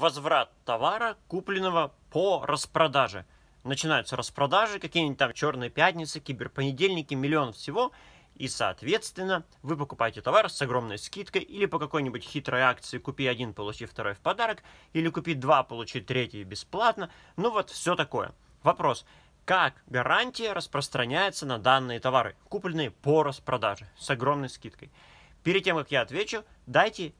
возврат товара, купленного по распродаже. Начинаются распродажи, какие-нибудь там черные пятницы, киберпонедельники, миллион всего. И, соответственно, вы покупаете товар с огромной скидкой или по какой-нибудь хитрой акции «Купи один, получи второй в подарок», или «Купи два, получи третий бесплатно». Ну вот, все такое. Вопрос, как гарантия распространяется на данные товары, купленные по распродаже с огромной скидкой? Перед тем, как я отвечу, дайте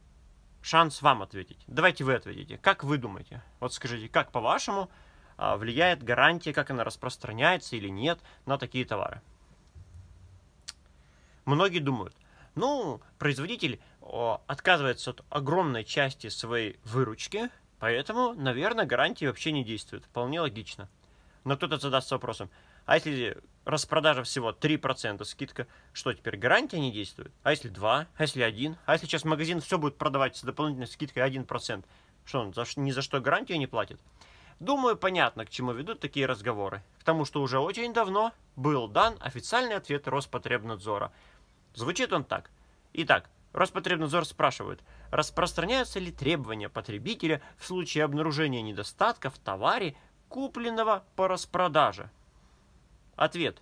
шанс вам ответить. Давайте вы ответите. Как вы думаете? Вот скажите, как по-вашему а, влияет гарантия, как она распространяется или нет на такие товары? Многие думают, ну, производитель отказывается от огромной части своей выручки, поэтому, наверное, гарантии вообще не действуют. Вполне логично. Но кто-то задаст вопросом, а если распродажа всего 3% скидка, что теперь гарантия не действует? А если 2? А если 1? А если сейчас магазин все будет продавать с дополнительной скидкой 1%? Что он за, ни за что гарантию не платит? Думаю, понятно, к чему ведут такие разговоры. К тому, что уже очень давно был дан официальный ответ Роспотребнадзора. Звучит он так. Итак, Роспотребнадзор спрашивает, распространяются ли требования потребителя в случае обнаружения недостатка в товаре, купленного по распродаже – Ответ.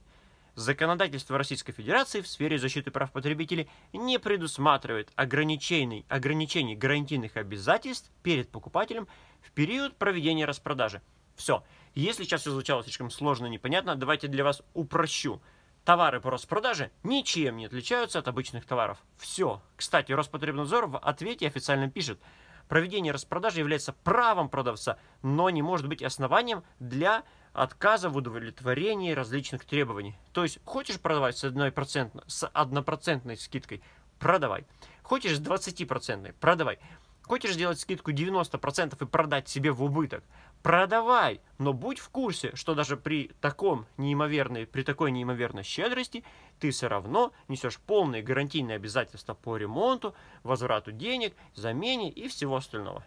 Законодательство Российской Федерации в сфере защиты прав потребителей не предусматривает ограничений, ограничений гарантийных обязательств перед покупателем в период проведения распродажи. Все. Если сейчас все звучало слишком сложно и непонятно, давайте для вас упрощу. Товары по распродаже ничем не отличаются от обычных товаров. Все. Кстати, Роспотребнадзор в ответе официально пишет, проведение распродажи является правом продавца, но не может быть основанием для отказа в удовлетворении различных требований. То есть, хочешь продавать с 1%, с 1% скидкой, продавай. Хочешь с 20% продавай. Хочешь сделать скидку 90% и продать себе в убыток, продавай, но будь в курсе, что даже при таком неимоверной, при такой неимоверной щедрости ты все равно несешь полные гарантийные обязательства по ремонту, возврату денег, замене и всего остального.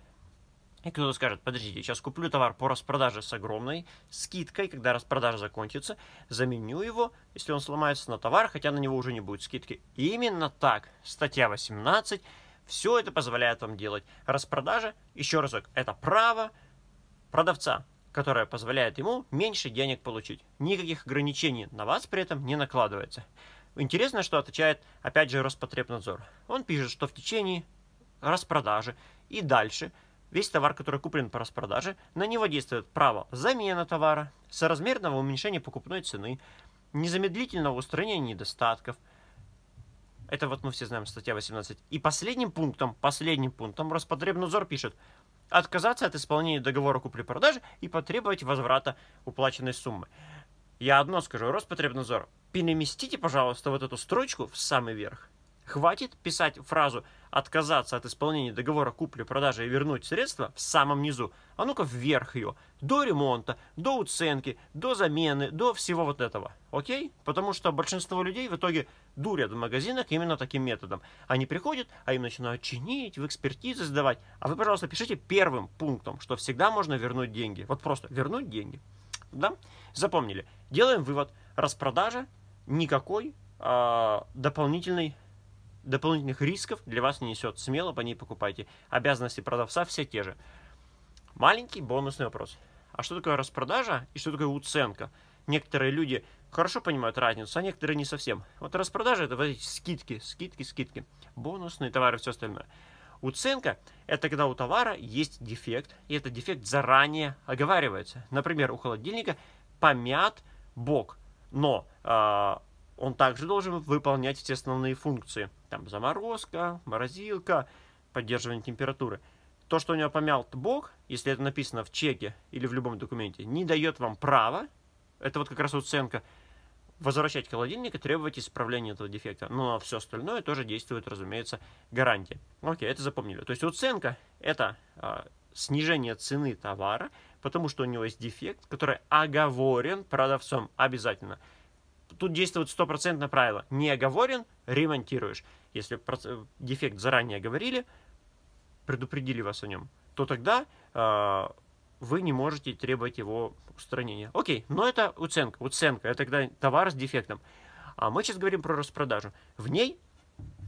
И кто-то скажет, подождите, сейчас куплю товар по распродаже с огромной скидкой, когда распродажа закончится, заменю его, если он сломается на товар, хотя на него уже не будет скидки. именно так, статья 18, все это позволяет вам делать. Распродажа, еще разок, это право продавца, которое позволяет ему меньше денег получить. Никаких ограничений на вас при этом не накладывается. Интересно, что отвечает, опять же, Роспотребнадзор. Он пишет, что в течение распродажи и дальше – Весь товар, который куплен по распродаже, на него действует право замена товара, соразмерного уменьшения покупной цены, незамедлительного устранения недостатков. Это вот мы все знаем, статья 18. И последним пунктом, последним пунктом Роспотребнадзор пишет, отказаться от исполнения договора купли-продажи и потребовать возврата уплаченной суммы. Я одно скажу, Роспотребнадзор, переместите, пожалуйста, вот эту строчку в самый верх. Хватит писать фразу «отказаться от исполнения договора купли-продажи и вернуть средства» в самом низу, а ну-ка вверх ее, до ремонта, до уценки, до замены, до всего вот этого. Окей? Потому что большинство людей в итоге дурят в магазинах именно таким методом. Они приходят, а им начинают чинить, в экспертизы сдавать. А вы, пожалуйста, пишите первым пунктом, что всегда можно вернуть деньги. Вот просто вернуть деньги. Да? Запомнили. Делаем вывод. Распродажа никакой э, дополнительной дополнительных рисков для вас не несет. Смело по ней покупайте. Обязанности продавца все те же. Маленький бонусный вопрос. А что такое распродажа и что такое уценка? Некоторые люди хорошо понимают разницу, а некоторые не совсем. Вот распродажа это вот эти скидки, скидки, скидки. Бонусные товары все остальное. Уценка – это когда у товара есть дефект, и этот дефект заранее оговаривается. Например, у холодильника помят бок, но э, он также должен выполнять все основные функции – там заморозка, морозилка, поддерживание температуры. То, что у него помял бок, если это написано в чеке или в любом документе, не дает вам права, это вот как раз уценка, возвращать холодильник и требовать исправления этого дефекта. Ну, а все остальное тоже действует, разумеется, гарантия. Окей, это запомнили. То есть уценка – это э, снижение цены товара, потому что у него есть дефект, который оговорен продавцом обязательно – тут действует стопроцентное правило. Не оговорен, ремонтируешь. Если э, дефект заранее говорили, предупредили вас о нем, то тогда э, вы не можете требовать его устранения. Окей, но это уценка. Уценка – это когда товар с дефектом. А мы сейчас говорим про распродажу. В ней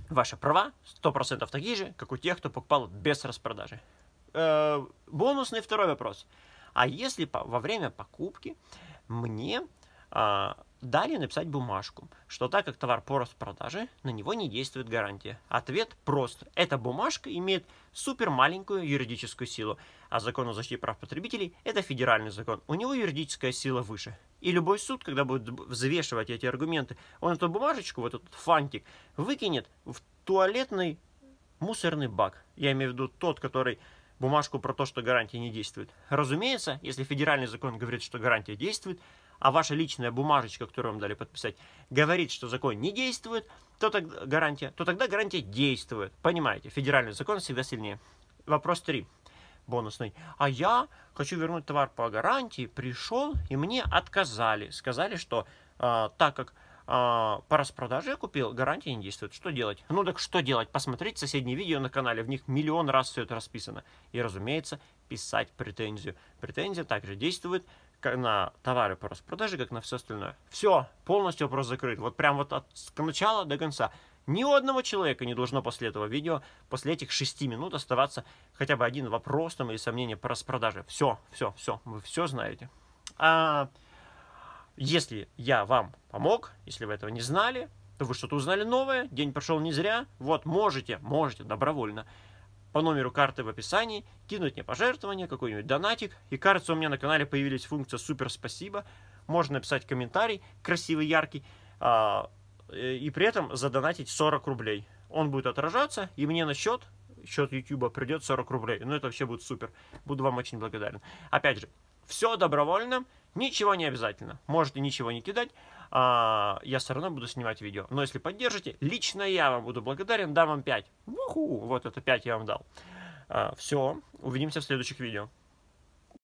ваши права 100% такие же, как у тех, кто покупал без распродажи. Э, бонусный второй вопрос. А если по, во время покупки мне а, Далее написать бумажку, что так как товар по распродаже, на него не действует гарантия. Ответ прост. Эта бумажка имеет супер маленькую юридическую силу, а закон о защите прав потребителей – это федеральный закон. У него юридическая сила выше. И любой суд, когда будет взвешивать эти аргументы, он эту бумажечку, вот этот фантик, выкинет в туалетный мусорный бак. Я имею в виду тот, который бумажку про то, что гарантия не действует. Разумеется, если федеральный закон говорит, что гарантия действует – а ваша личная бумажечка, которую вам дали подписать, говорит, что закон не действует, то тогда гарантия, то тогда гарантия действует. Понимаете, федеральный закон всегда сильнее. Вопрос 3 бонусный. А я хочу вернуть товар по гарантии, пришел, и мне отказали. Сказали, что э, так как а, по распродаже я купил, гарантия не действует. Что делать? Ну так что делать? Посмотреть соседние видео на канале, в них миллион раз все это расписано. И, разумеется, писать претензию. Претензия также действует как на товары по распродаже, как на все остальное. Все, полностью вопрос закрыт. Вот прям вот от начала до конца. Ни у одного человека не должно после этого видео, после этих шести минут оставаться хотя бы один вопрос там или сомнение по распродаже. Все, все, все, вы все знаете. А, если я вам помог, если вы этого не знали, то вы что-то узнали новое, день прошел не зря, вот можете, можете добровольно по номеру карты в описании кинуть мне пожертвование, какой-нибудь донатик. И кажется, у меня на канале появились функция «Супер спасибо». Можно написать комментарий, красивый, яркий, а, и при этом задонатить 40 рублей. Он будет отражаться, и мне на счет, счет YouTube придет 40 рублей. Ну, это вообще будет супер. Буду вам очень благодарен. Опять же, все добровольно. Ничего не обязательно. Можете ничего не кидать. А, я все равно буду снимать видео. Но если поддержите, лично я вам буду благодарен. Дам вам 5. Уху, вот это 5 я вам дал. А, все. Увидимся в следующих видео.